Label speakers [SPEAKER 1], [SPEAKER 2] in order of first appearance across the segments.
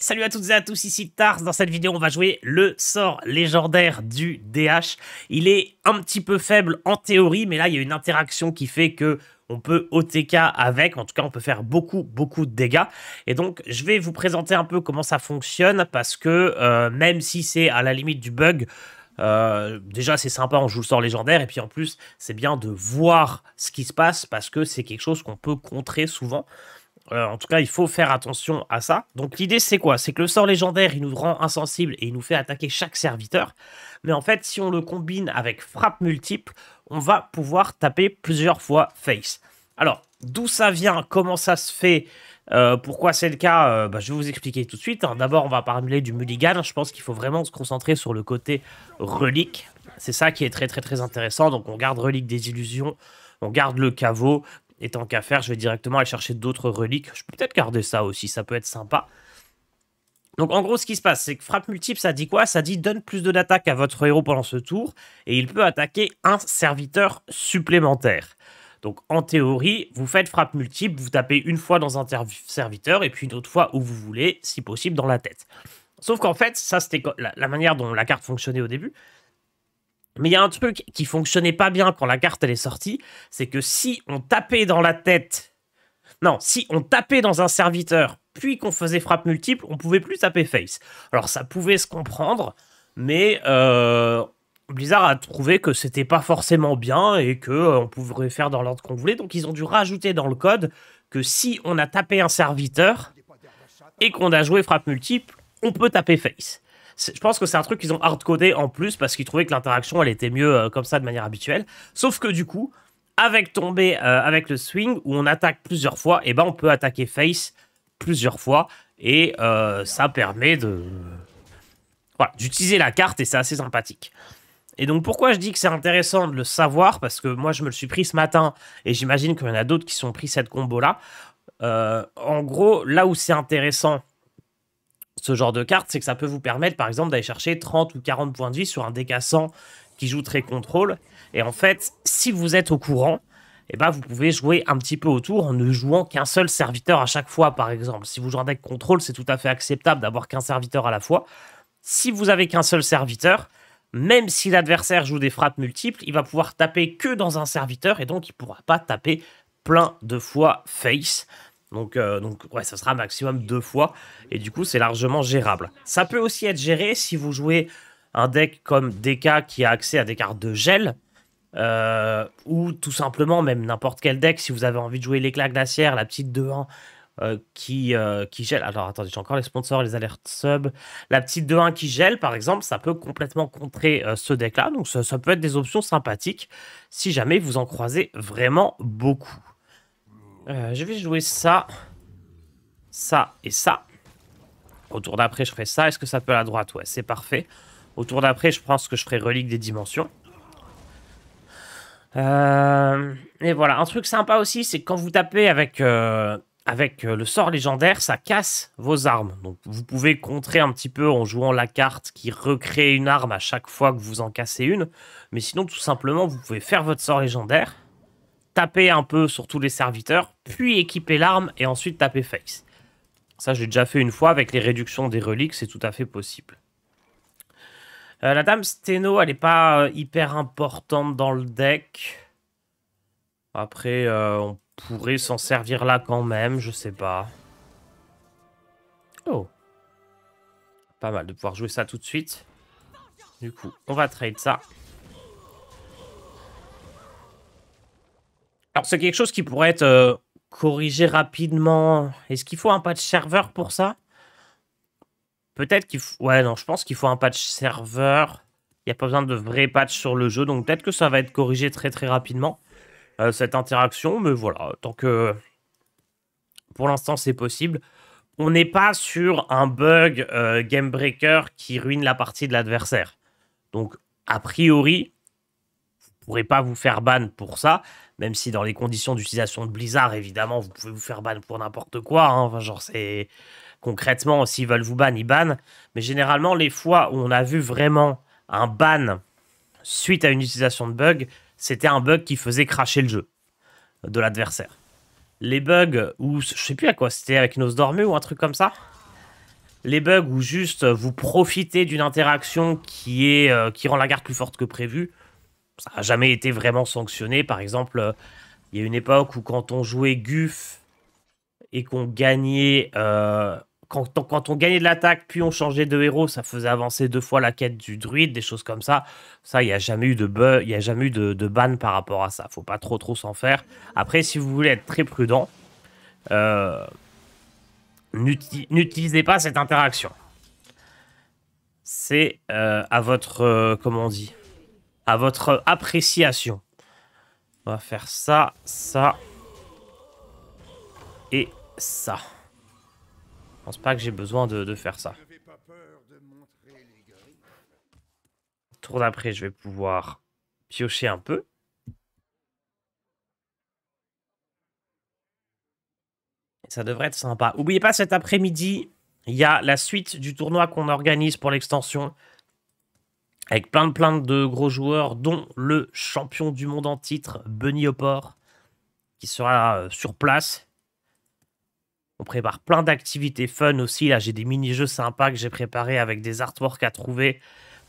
[SPEAKER 1] salut à toutes et à tous, ici Tars. Dans cette vidéo, on va jouer le sort légendaire du DH. Il est un petit peu faible en théorie, mais là, il y a une interaction qui fait que on peut OTK avec, en tout cas on peut faire beaucoup beaucoup de dégâts. Et donc je vais vous présenter un peu comment ça fonctionne parce que euh, même si c'est à la limite du bug, euh, déjà, c'est sympa, on joue le sort légendaire, et puis en plus, c'est bien de voir ce qui se passe parce que c'est quelque chose qu'on peut contrer souvent. Euh, en tout cas, il faut faire attention à ça. Donc l'idée, c'est quoi C'est que le sort légendaire, il nous rend insensible et il nous fait attaquer chaque serviteur. Mais en fait, si on le combine avec frappe multiple, on va pouvoir taper plusieurs fois face. Alors, d'où ça vient Comment ça se fait euh, pourquoi c'est le cas euh, bah, Je vais vous expliquer tout de suite. Hein. D'abord, on va parler du mulligan. Je pense qu'il faut vraiment se concentrer sur le côté relique. C'est ça qui est très très très intéressant. Donc on garde relique des illusions, on garde le caveau, et tant qu'à faire, je vais directement aller chercher d'autres reliques. Je peux peut-être garder ça aussi, ça peut être sympa. Donc en gros, ce qui se passe, c'est que frappe multiple, ça dit quoi Ça dit donne plus de d'attaque à votre héros pendant ce tour, et il peut attaquer un serviteur supplémentaire. Donc en théorie, vous faites frappe multiple, vous tapez une fois dans un serviteur, et puis une autre fois où vous voulez, si possible dans la tête. Sauf qu'en fait, ça c'était la, manière dont la carte fonctionnait au début, mais il y a un truc qui fonctionnait pas bien quand la carte elle est sortie, c'est que si on tapait dans la tête, non, si on tapait dans un serviteur, puis qu'on faisait frappe multiple, on pouvait plus taper face. Alors ça pouvait se comprendre, mais euh, Blizzard a trouvé que c'était pas forcément bien et que euh, on pouvait faire dans l'ordre qu'on voulait, donc ils ont dû rajouter dans le code que si on a tapé un serviteur et qu'on a joué frappe multiple, on peut taper face. Je pense que c'est un truc qu'ils ont hardcodé en plus parce qu'ils trouvaient que l'interaction elle était mieux euh, comme ça de manière habituelle. Sauf que du coup, avec tomber euh, avec le swing où on attaque plusieurs fois, et eh ben on peut attaquer face plusieurs fois et euh, ça permet de voilà, d'utiliser la carte et c'est assez sympathique. Et donc pourquoi je dis que c'est intéressant de le savoir parce que moi je me le suis pris ce matin et j'imagine qu'il y en a d'autres qui sont pris cette combo là. en gros, là où c'est intéressant ce genre de carte, c'est que ça peut vous permettre, par exemple, d'aller chercher 30 ou 40 points de vie sur un deck qui joue très contrôle. Et en fait, si vous êtes au courant, eh ben, vous pouvez jouer un petit peu autour en ne jouant qu'un seul serviteur à chaque fois, par exemple. Si vous jouez un deck contrôle, c'est tout à fait acceptable d'avoir qu'un serviteur à la fois. Si vous avez qu'un seul serviteur, même si l'adversaire joue des frappes multiples, il va pouvoir taper que dans un serviteur et donc il ne pourra pas taper plein de fois face. Euh, donc, ouais, ça sera maximum deux fois. Et du coup, c'est largement gérable. Ça peut aussi être géré si vous jouez un deck comme DK qui a accès à des cartes de gel. Euh, ou tout simplement, même n'importe quel deck, si vous avez envie de jouer l'éclat glaciaire, la petite 2-1 euh, qui, qui gèle. Alors attendez, j'ai encore les sponsors, les alertes sub. La petite 2-1 qui gèle, par exemple, ça peut complètement contrer ce deck-là. Donc ça peut être des options sympathiques si jamais vous en croisez vraiment beaucoup. Euh, je vais jouer ça, ça et ça. Au tour d'après, je ferai ça. Est-ce que ça peut à la droite Ouais, c'est parfait. Au tour d'après, je pense que je ferai relique des dimensions. Euh, et voilà, un truc sympa aussi, c'est que quand vous tapez avec, euh, avec le sort légendaire, ça casse vos armes. Donc vous pouvez contrer un petit peu en jouant la carte qui recrée une arme à chaque fois que vous en cassez une. Mais sinon, tout simplement, vous pouvez faire votre sort légendaire taper un peu sur tous les serviteurs, puis équiper l'arme et ensuite taper face. Ça, j'ai déjà fait une fois avec les réductions des reliques, c'est tout à fait possible. Euh, la dame Steno, elle est pas euh, hyper importante dans le deck. Après, euh, on pourrait s'en servir là quand même, je sais pas. Oh. Pas mal de pouvoir jouer ça tout de suite. Du coup, on va trade ça. Alors, c'est quelque chose qui pourrait être euh, corrigé rapidement. Est-ce qu'il faut un patch serveur pour ça Peut-être qu'il faut... Ouais, non, je pense qu'il faut un patch serveur. Il n'y a pas besoin de vrai patch sur le jeu, donc peut-être que ça va être corrigé très très rapidement, euh, cette interaction. Mais voilà, tant que... Pour l'instant, c'est possible. On n'est pas sur un bug euh, game breaker qui ruine la partie de l'adversaire. Donc, a priori, vous ne pourrez pas vous faire ban pour ça. Même si dans les conditions d'utilisation de Blizzard, évidemment, vous pouvez vous faire ban pour n'importe quoi. Hein. Enfin, genre, c'est concrètement, s'ils veulent vous ban, ils ban. Mais généralement, les fois où on a vu vraiment un ban suite à une utilisation de bug, c'était un bug qui faisait cracher le jeu de l'adversaire. Les bugs où, je sais plus à quoi, c'était avec dormus ou un truc comme ça les bugs où juste vous profitez d'une interaction qui, est, euh, qui rend la garde plus forte que prévu, ça n'a jamais été vraiment sanctionné. Par exemple, euh, il y a une époque où quand on jouait GUF et qu'on gagnait. Euh, quand, on, gagnait de l'attaque, puis on changeait de héros, ça faisait avancer deux fois la quête du druide, des choses comme ça. Ça, il n'y a jamais eu de il y a jamais eu de, ban par rapport à ça. Faut pas trop trop s'en faire. Après, si vous voulez être très prudent, euh, n'utilisez pas cette interaction. C'est à votre comment on dit à votre appréciation. On va faire ça, ça et ça. Je pense pas que j'ai besoin de, faire ça. Tour d'après, je vais pouvoir piocher un peu. ça devrait être sympa. oubliez pas, cet après-midi, il y a la suite du tournoi qu'on organise pour l'extension avec plein de plein de gros joueurs, dont le champion du monde en titre, Benny qui sera euh, sur place. On prépare plein d'activités fun aussi. Là, j'ai des mini-jeux sympas que j'ai préparés avec des artworks à trouver.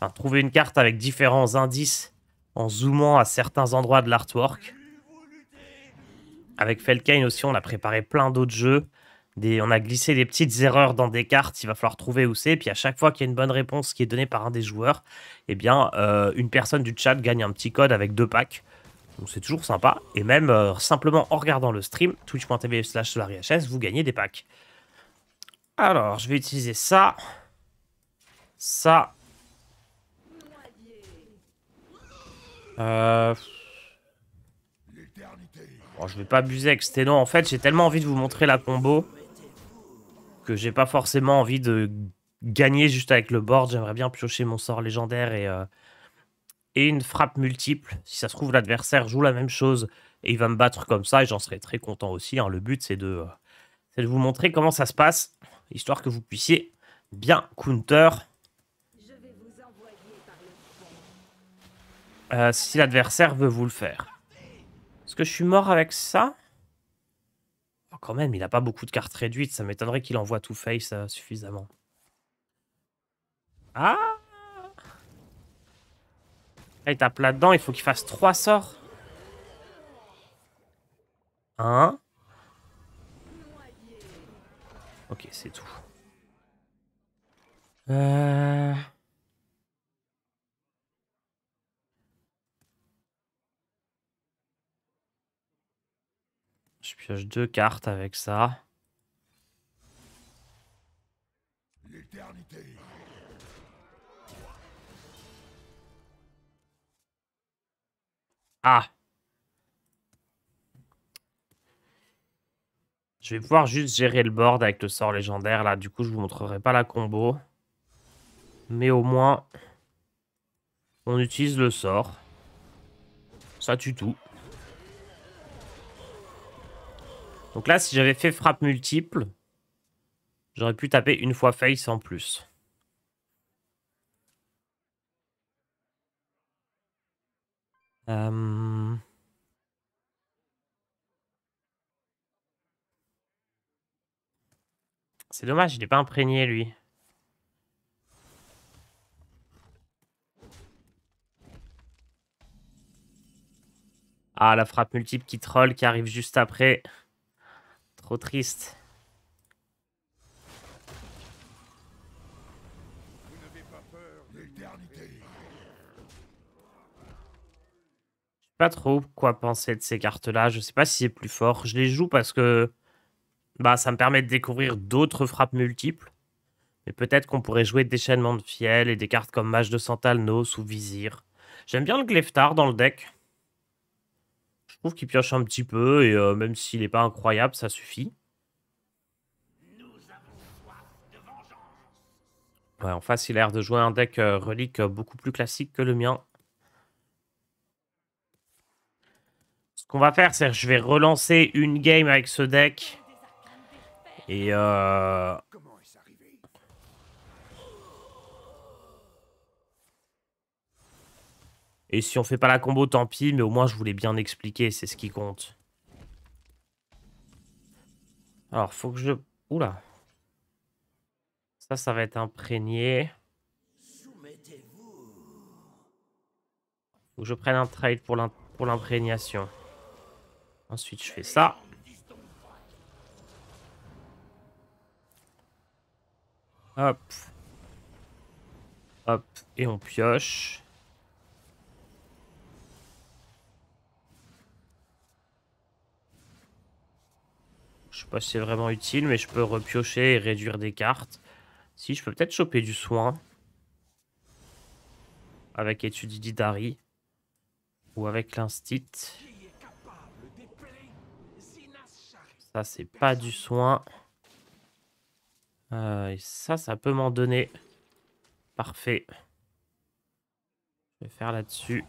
[SPEAKER 1] Enfin, trouver une carte avec différents indices en zoomant à certains endroits de l'artwork. Avec Felkine aussi, on a préparé plein d'autres jeux on a glissé des petites erreurs dans des cartes, il va falloir trouver où c'est. Puis à chaque fois qu'il y a une bonne réponse qui est donnée par un des joueurs, eh bien, euh, une personne du chat gagne un petit code avec deux packs. Donc c'est toujours sympa. Et même euh, simplement en regardant le stream, twitch.tv slash solarihs, vous gagnez des packs. Alors, je vais utiliser ça. Ça. Bon, euh, oh, je vais pas abuser avec Steno. En fait, j'ai tellement envie de vous montrer la combo que j'ai pas forcément envie de gagner juste avec le board. J'aimerais bien piocher mon sort légendaire et, euh, et une frappe multiple. Si ça se trouve, l'adversaire joue la même chose et il va me battre comme ça et j'en serais très content aussi. Hein. Le but, c'est de, euh, de vous montrer comment ça se passe, histoire que vous puissiez bien counter. Euh, si l'adversaire veut vous le faire. Est-ce que je suis mort avec ça quand même, il n'a pas beaucoup de cartes réduites. Ça m'étonnerait qu'il envoie tout face suffisamment. Ah il tape là-dedans, il faut qu'il fasse trois sorts. Un. Ok, c'est tout. Euh... Je pioche deux cartes avec ça. L'éternité. Ah Je vais pouvoir juste gérer le board avec le sort légendaire là. Du coup, je vous montrerai pas la combo. Mais au moins, on utilise le sort. Ça tue tout. Donc là, si j'avais fait frappe multiple, j'aurais pu taper une fois face en plus. Euh, C'est dommage, il n'est pas imprégné lui. Ah, la frappe multiple qui troll qui arrive juste après triste. pas sais pas trop quoi penser de ces cartes-là. Je sais pas si c'est plus fort. Je les joue parce que bah, ça me permet de découvrir d'autres frappes multiples. Mais peut-être qu'on pourrait jouer déchaînement de fiel et des cartes comme Mage de nos ou Vizir. J'aime bien le Gleftar dans le deck. Je trouve qu'il pioche un petit peu et euh, même s'il n'est pas incroyable, ça suffit. Ouais, en face, il a l'air de jouer un deck euh, relique euh, beaucoup plus classique que le mien. Ce qu'on va faire, c'est que je vais relancer une game avec ce deck. Et euh, Et si on fait pas la combo, tant pis, mais au moins je voulais bien expliquer, c'est ce qui compte. Alors, faut que je... Oula. Ça, ça va être imprégné. Faut que je prenne un trade pour l'imprégnation. Ensuite, je fais ça. Hop. Hop. Et on pioche. Je sais pas si c'est vraiment utile, mais je peux repiocher et réduire des cartes. Si, je peux peut-être choper du soin. Avec Didari Ou avec l'instit. Ça, c'est pas du soin. Euh, et ça, ça peut m'en donner. Parfait. Je vais faire là-dessus.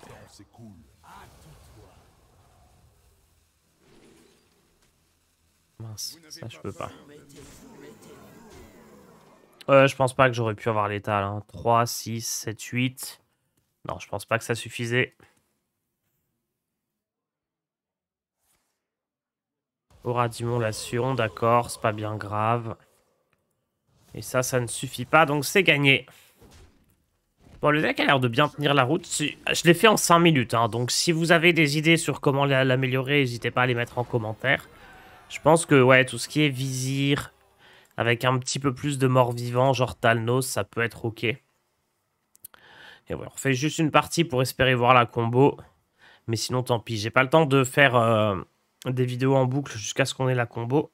[SPEAKER 1] Mince, ça je peux pas. je pense pas que j'aurais pu avoir l'état. Hein. 3, 6, 7, 8. Non, je pense pas que ça suffisait. Aura d'immolation. d'accord, c'est pas bien grave. Et ça, ça ne suffit pas, donc c'est gagné. Bon, le deck a l'air de bien tenir la route. Je l'ai fait en 5 minutes, hein, donc si vous avez des idées sur comment l'améliorer, n'hésitez pas à les mettre en commentaire. Je pense que ouais, tout ce qui est vizir, avec un petit peu plus de morts-vivants, genre Talnos, ça peut être ok. Et voilà, on fait juste une partie pour espérer voir la combo. Mais sinon, tant pis. J'ai pas le temps de faire euh, des vidéos en boucle jusqu'à ce qu'on ait la combo.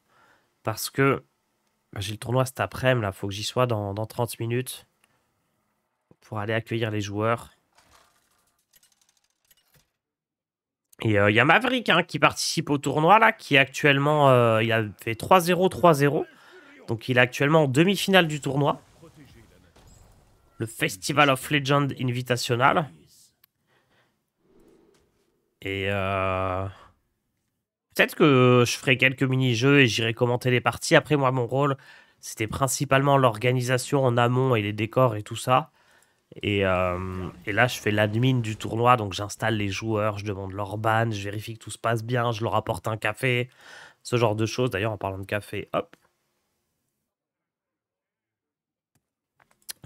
[SPEAKER 1] Parce que bah, j'ai le tournoi cet après-midi, il Faut que j'y sois dans, dans 30 minutes pour aller accueillir les joueurs. il euh, y a Maverick hein, qui participe au tournoi, là, qui est actuellement. Euh, il a fait 3-0, 3-0. Donc il est actuellement en demi-finale du tournoi. Le Festival of Legends Invitational. Et. Euh, peut-être que je ferai quelques mini-jeux et j'irai commenter les parties. Après, moi, mon rôle, c'était principalement l'organisation en amont et les décors et tout ça. Euh, et, là, je fais l'admin du tournoi, donc j'installe les joueurs, je demande leur ban, je vérifie que tout se passe bien, je leur apporte un café, ce genre de choses. D'ailleurs, en parlant de café, hop.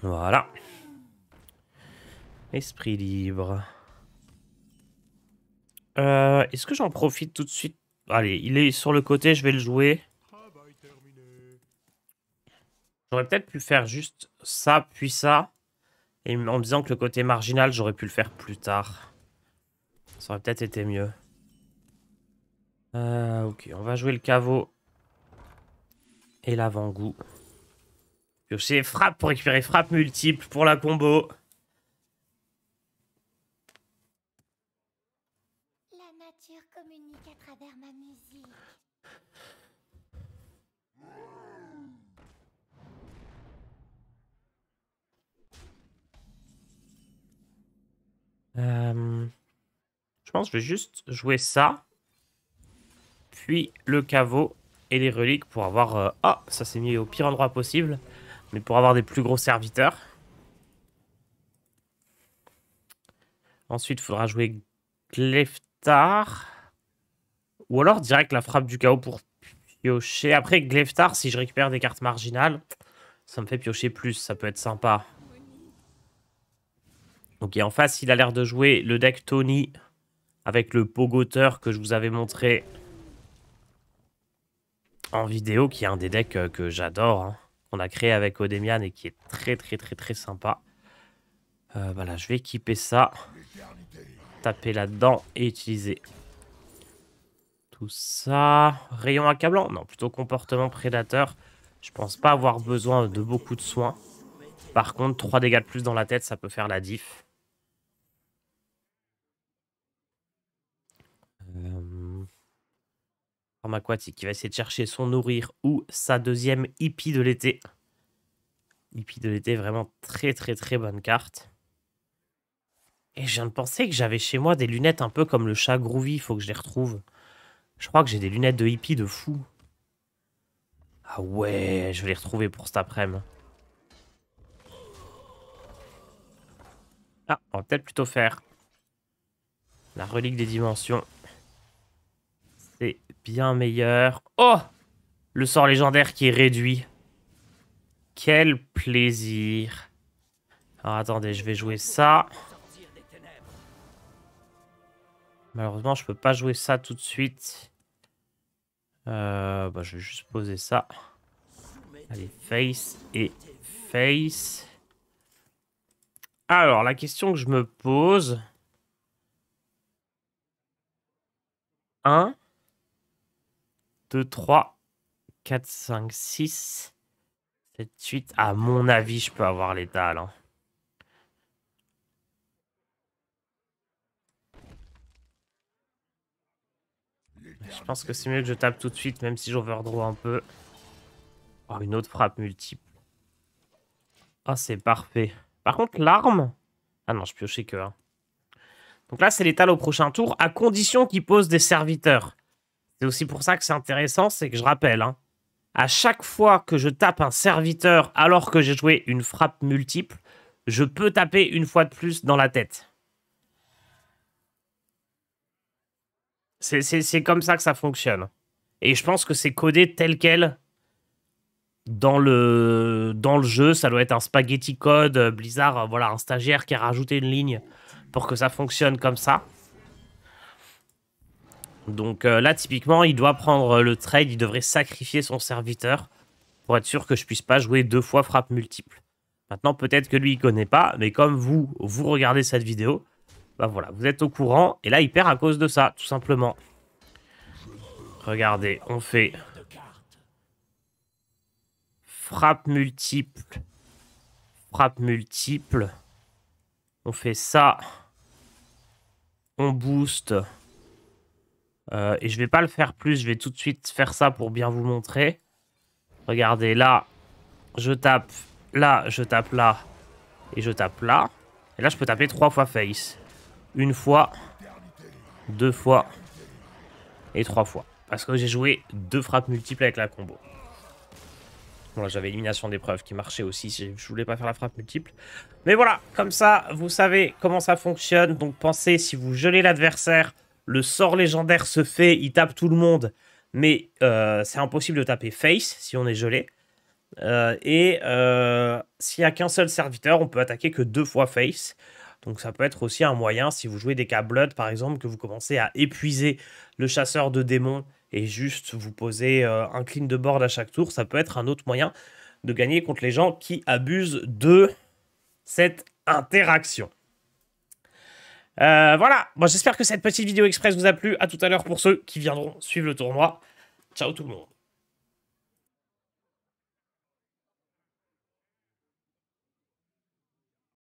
[SPEAKER 1] Voilà. Esprit libre. Euh, est-ce que j'en profite tout de suite Allez, il est sur le côté, je vais le jouer. J'aurais peut-être pu faire juste ça, puis ça. Et en me disant que le côté marginal, j'aurais pu le faire plus tard. Ça aurait peut-être été mieux. Euh, ok, on va jouer le caveau. Et l'avant-goût. sais, frappe pour récupérer frappe multiple pour la combo. Euh, je pense que je vais juste jouer ça. Puis le caveau et les reliques pour avoir... Euh, ah, ça s'est mis au pire endroit possible. Mais pour avoir des plus gros serviteurs. Ensuite, il faudra jouer Gleftar. Ou alors direct la frappe du chaos pour piocher. Après, Gleftar, si je récupère des cartes marginales, ça me fait piocher plus. Ça peut être sympa. Donc et en face, il a l'air de jouer le deck Tony avec le Pogoteur que je vous avais montré en vidéo, qui est un des decks euh, que j'adore, hein, qu'on a créé avec Odemian et qui est très très très très sympa. Euh, voilà, je vais équiper ça, taper là-dedans et utiliser tout ça. Rayon accablant Non, plutôt comportement prédateur. Je pense pas avoir besoin de beaucoup de soins. Par contre, 3 dégâts de plus dans la tête, ça peut faire la diff. aquatique, qui va essayer de chercher son nourrir ou sa deuxième hippie de l'été. Hippie de l'été, vraiment très très très bonne carte. Et je viens de penser que j'avais chez moi des lunettes un peu comme le chat Groovy, faut que je les retrouve. Je crois que j'ai des lunettes de hippie de fou. Ah ouais, je vais les retrouver pour cet après-midi. Ah, on va peut-être plutôt faire la relique des dimensions. C'est bien meilleur. Oh Le sort légendaire qui est réduit. Quel plaisir. Alors attendez, je vais jouer ça. Malheureusement, je peux pas jouer ça tout de suite. Euh, bah, je vais juste poser ça. Allez, face et face. Alors, la question que je me pose... Hein 2, 3, 4, 5, 6, 7, 8. À mon avis, je peux avoir l'étale. Hein. Je pense que c'est mieux que je tape tout de suite, même si j'overdraw un peu. Oh, une autre frappe multiple. Ah, oh, c'est parfait. Par contre, l'arme... Ah non, je piochais que. Donc là, c'est l'étal au prochain tour, à condition qu'il pose des serviteurs. C'est aussi pour ça que c'est intéressant, c'est que je rappelle, hein. à chaque fois que je tape un serviteur alors que j'ai joué une frappe multiple, je peux taper une fois de plus dans la tête. C'est comme ça que ça fonctionne. Et je pense que c'est codé tel quel dans le, dans le jeu. Ça doit être un spaghetti code, euh, Blizzard, euh, voilà, un stagiaire qui a rajouté une ligne pour que ça fonctionne comme ça. Donc euh, là, typiquement, il doit prendre euh, le trade, il devrait sacrifier son serviteur pour être sûr que je puisse pas jouer deux fois frappe multiple. Maintenant, peut-être que lui, il connaît pas, mais comme vous, vous regardez cette vidéo, bah voilà, vous êtes au courant. Et là, il perd à cause de ça, tout simplement. Regardez, on fait frappe multiple, frappe multiple. On fait ça, on booste. Euh, et je vais pas le faire plus, je vais tout de suite faire ça pour bien vous montrer. Regardez, là, je tape, là, je tape là, et je tape là. Et là, je peux taper trois fois face. Une fois, deux fois, et trois fois. Parce que j'ai joué deux frappes multiples avec la combo. Bon, là, j'avais élimination d'épreuve qui marchait aussi si je voulais pas faire la frappe multiple. Mais voilà, comme ça, vous savez comment ça fonctionne. Donc, pensez, si vous gelez l'adversaire, le sort légendaire se fait, il tape tout le monde, mais euh, c'est impossible de taper face si on est gelé. Euh, et euh, s'il n'y a qu'un seul serviteur, on peut attaquer que deux fois face. Donc ça peut être aussi un moyen, si vous jouez des cas par exemple, que vous commencez à épuiser le chasseur de démons et juste vous posez un clean de board à chaque tour, ça peut être un autre moyen de gagner contre les gens qui abusent de cette interaction. Euh, voilà, moi j'espère que cette petite vidéo express vous a plu. À tout à l'heure pour ceux qui viendront suivre le tournoi. Ciao tout le monde.